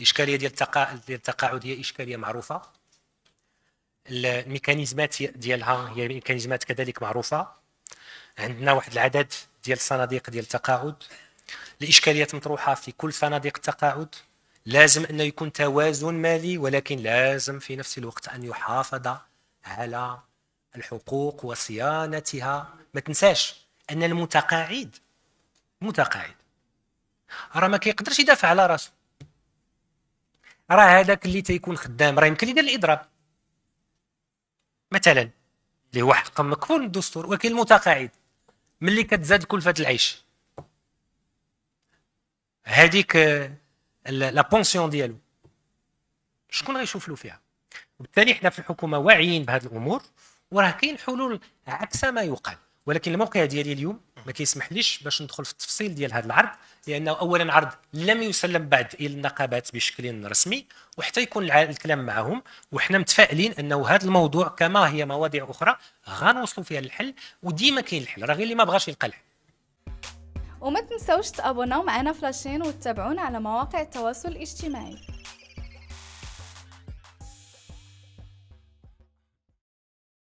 الاشكاليه ديال التقاعد ديال التقاعد هي اشكاليه معروفه الميكانيزمات ديالها هي ميكانيزمات كذلك معروفه عندنا واحد العدد ديال الصناديق ديال التقاعد الاشكاليات مطروحه في كل صناديق التقاعد لازم انه يكون توازن مالي ولكن لازم في نفس الوقت ان يحافظ على الحقوق وصيانتها ما تنساش ان المتقاعد متقاعد راه ما كيقدرش يدافع على راسو راه هذاك اللي تيكون خدام راه يمكن يدير الاضراب مثلا اللي هو حق مكفول من الدستور ولكن المتقاعد ملي كتزاد كلفه العيش هذيك لا بونسيون ديالو شكون غيشوف له فيها وبالتالي حنا في الحكومه واعيين بهذه الامور وراه كاين حلول عكس ما يقال ولكن الموقع ديالي اليوم ما كيسمحليش باش ندخل في التفصيل ديال هذا العرض لانه اولا عرض لم يسلم بعد الى النقابات بشكل رسمي وحتى يكون الكلام معهم وحنا متفائلين انه هذا الموضوع كما هي مواضيع اخرى غنوصلوا فيها للحل وديما كاين الحل راه غير اللي ما بغاش يلقى الحل وما تنساوش تابوناو معنا في لاشين وتتابعونا على مواقع التواصل الاجتماعي